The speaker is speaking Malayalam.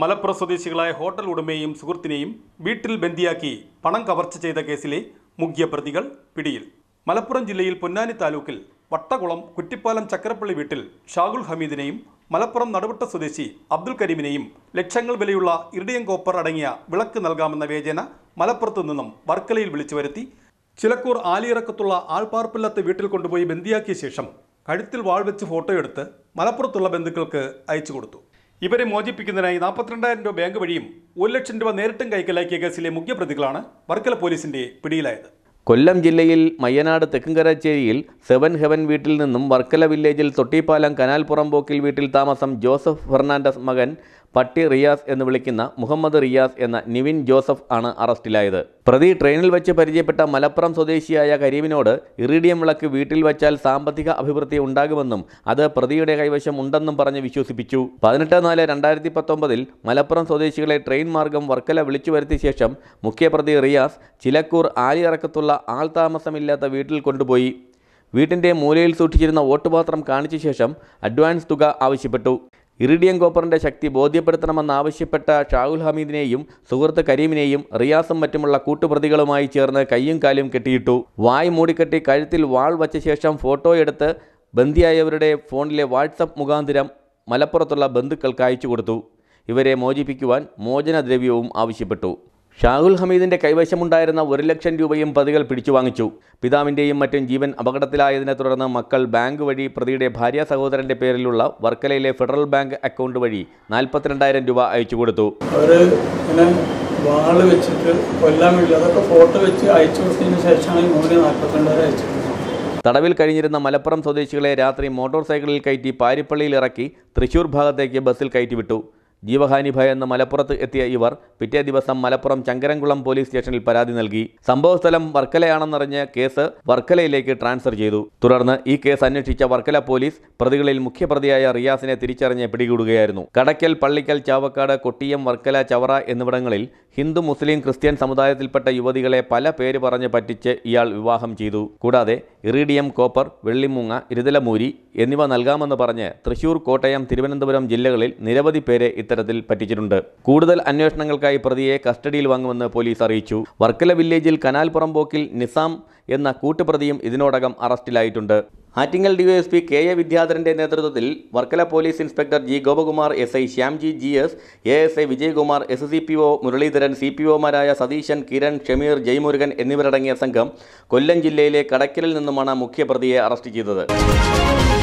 മലപ്പുറം സ്വദേശികളായ ഹോട്ടൽ ഉടമയെയും സുഹൃത്തിനെയും വീട്ടിൽ ബന്ദിയാക്കി പണം കവർച്ച ചെയ്ത കേസിലെ മുഖ്യ പ്രതികൾ പിടിയിൽ മലപ്പുറം ജില്ലയിൽ പൊന്നാനി താലൂക്കിൽ വട്ടകുളം കുറ്റിപ്പാലം ചക്കരപ്പള്ളി വീട്ടിൽ ഷാഗുൽ ഹമീദിനെയും മലപ്പുറം നടുവട്ട സ്വദേശി അബ്ദുൽ കരീമിനെയും ലക്ഷങ്ങൾ വിലയുള്ള ഇറിഡിയം കോപ്പർ അടങ്ങിയ വിളക്ക് നൽകാമെന്ന വേചന മലപ്പുറത്തു നിന്നും വർക്കലയിൽ വിളിച്ചു വരുത്തി ചിലക്കൂർ ആലിയിറക്കത്തുള്ള ആൾപ്പാർപ്പില്ലാത്ത വീട്ടിൽ കൊണ്ടുപോയി ബന്ദിയാക്കിയ ശേഷം കഴുത്തിൽ വാൾ വെച്ച് എടുത്ത് മലപ്പുറത്തുള്ള ബന്ധുക്കൾക്ക് അയച്ചു കൊടുത്തു ഇവരെ മോചിപ്പിക്കുന്നതിനായി നാൽപ്പത്തിരണ്ടായിരം രൂപ ബാങ്ക് വഴിയും ഒരു ലക്ഷം രൂപ നേരിട്ടും കൈക്കലാക്കിയ കേസിലെ മുഖ്യപ്രതികളാണ് വർക്കല പോലീസിന്റെ പിടിയിലായത് കൊല്ലം ജില്ലയിൽ മയ്യനാട് തെക്കുംകരാച്ചേരിയിൽ സെവൻ ഹെവൻ വീട്ടിൽ നിന്നും വർക്കല വില്ലേജിൽ തൊട്ടിപ്പാലം കനാൽ പുറമ്പോക്കിൽ വീട്ടിൽ താമസം ജോസഫ് ഫെർണാണ്ടസ് മകൻ പട്ടി റിയാസ് എന്ന് വിളിക്കുന്ന മുഹമ്മദ് റിയാസ് എന്ന നിവിൻ ജോസഫ് ആണ് അറസ്റ്റിലായത് പ്രതി ട്രെയിനിൽ വെച്ച് പരിചയപ്പെട്ട മലപ്പുറം സ്വദേശിയായ കരീമിനോട് ഇറിഡിയം വിളക്ക് വീട്ടിൽ വെച്ചാൽ സാമ്പത്തിക അഭിവൃദ്ധി ഉണ്ടാകുമെന്നും അത് പ്രതിയുടെ കൈവശം ഉണ്ടെന്നും പറഞ്ഞ് വിശ്വസിപ്പിച്ചു പതിനെട്ട് നാല് രണ്ടായിരത്തി പത്തൊമ്പതിൽ മലപ്പുറം സ്വദേശികളെ ട്രെയിൻ മാർഗം വർക്കല വിളിച്ചു വരുത്തിയ ശേഷം മുഖ്യപ്രതി റിയാസ് ചിലക്കൂർ ആലിയിറക്കത്തുള്ള ആൾ താമസമില്ലാത്ത വീട്ടിൽ കൊണ്ടുപോയി വീട്ടിൻ്റെ മൂലയിൽ സൂക്ഷിച്ചിരുന്ന വോട്ടുപാത്രം കാണിച്ച ശേഷം അഡ്വാൻസ് തുക ആവശ്യപ്പെട്ടു ഇറിഡിയം കോപ്പറിൻ്റെ ശക്തി ബോധ്യപ്പെടുത്തണമെന്നാവശ്യപ്പെട്ട ഷാഹുൽ ഹമീദിനെയും സുഹൃത്ത് കരീമിനെയും റിയാസും മറ്റുമുള്ള കൂട്ടുപ്രതികളുമായി ചേർന്ന് കയ്യും കാലും കെട്ടിയിട്ടു വായ് മൂടിക്കെട്ടി കഴുത്തിൽ വാൾ വച്ച ശേഷം ഫോട്ടോയെടുത്ത് ബന്ദിയായവരുടെ ഫോണിലെ വാട്സപ്പ് മുഖാന്തിരം മലപ്പുറത്തുള്ള ബന്ധുക്കൾക്ക് അയച്ചു കൊടുത്തു ഇവരെ മോചിപ്പിക്കുവാൻ മോചനദ്രവ്യവും ആവശ്യപ്പെട്ടു ഷാഹുൽ ഹമീദിന്റെ കൈവശമുണ്ടായിരുന്ന ഒരു ലക്ഷം രൂപയും പ്രതികൾ പിടിച്ചു വാങ്ങിച്ചു പിതാവിന്റെയും മറ്റും ജീവൻ അപകടത്തിലായതിനെ തുടർന്ന് മക്കൾ ബാങ്ക് വഴി പ്രതിയുടെ ഭാര്യ സഹോദരന്റെ പേരിലുള്ള വർക്കലയിലെ ഫെഡറൽ ബാങ്ക് അക്കൗണ്ട് വഴി നാൽപ്പത്തിരണ്ടായിരം രൂപ അയച്ചു കൊടുത്തു വാള് വെച്ചിട്ട് കൊല്ലാൻ അതൊക്കെ ഫോട്ടോ വെച്ച് അയച്ചു കൊടുത്തതിന് ശേഷമാണ് ഈ നാൽപ്പത്തിരണ്ടായിരം തടവിൽ കഴിഞ്ഞിരുന്ന മലപ്പുറം സ്വദേശികളെ രാത്രി മോട്ടോർ സൈക്കിളിൽ കയറ്റി പാരിപ്പള്ളിയിൽ ഇറക്കി തൃശൂർ ഭാഗത്തേക്ക് ബസ്സിൽ കയറ്റിവിട്ടു ജീവഹാനി ഭയന്ന് മലപ്പുറത്ത് എത്തിയ ഇവർ പിറ്റേ ദിവസം മലപ്പുറം ചങ്കരംകുളം പോലീസ് സ്റ്റേഷനിൽ പരാതി നൽകി സംഭവസ്ഥലം വർക്കലയാണെന്നറിഞ്ഞ് കേസ് വർക്കലയിലേക്ക് ട്രാൻസ്ഫർ ചെയ്തു തുടർന്ന് ഈ കേസ് അന്വേഷിച്ച വർക്കല പോലീസ് പ്രതികളിൽ മുഖ്യപ്രതിയായ റിയാസിനെ തിരിച്ചറിഞ്ഞ് പിടികൂടുകയായിരുന്നു കടയ്ക്കൽ പള്ളിക്കൽ ചാവക്കാട് കൊട്ടിയം വർക്കല ചവറ എന്നിവിടങ്ങളിൽ ഹിന്ദു മുസ്ലിം ക്രിസ്ത്യൻ സമുദായത്തിൽപ്പെട്ട യുവതികളെ പല പേര് പറഞ്ഞ് പറ്റിച്ച് ഇയാൾ വിവാഹം ചെയ്തു കൂടാതെ ഇറീഡിയം കോപ്പർ വെള്ളിമുങ്ങ ഇരുതലമൂരി എന്നിവ നൽകാമെന്ന് പറഞ്ഞ് തൃശൂർ കോട്ടയം തിരുവനന്തപുരം ജില്ലകളിൽ നിരവധി പേരെ ഇത്തരത്തിൽ പറ്റിച്ചിട്ടുണ്ട് കൂടുതൽ അന്വേഷണങ്ങൾക്കായി പ്രതിയെ കസ്റ്റഡിയിൽ വാങ്ങുമെന്ന് പോലീസ് അറിയിച്ചു വർക്കല വില്ലേജിൽ കനാൽ പുറംപോക്കിൽ നിസാം എന്ന കൂട്ടുപ്രതിയും ഇതിനോടകം അറസ്റ്റിലായിട്ടുണ്ട് ആറ്റിങ്ങൽ ഡിവൈഎസ്പി കെ എ വിദ്യാധരന്റെ നേതൃത്വത്തിൽ Varkala police inspector G Gopakumar S I Shyamji G S A S I Vijayakumar S C P O Muraleedharan C P ഒമാരായ സതീശൻ കിരൺ ഷമീർ ജയ്മുരുകൻ എന്നിവരടങ്ങിയ സംഘം കൊല്ലം ജില്ലയിലെ കടയ്ക്കലിൽ നിന്നുമാണ് മുഖ്യപ്രതിയെ അറസ്റ്റ് ചെയ്തത്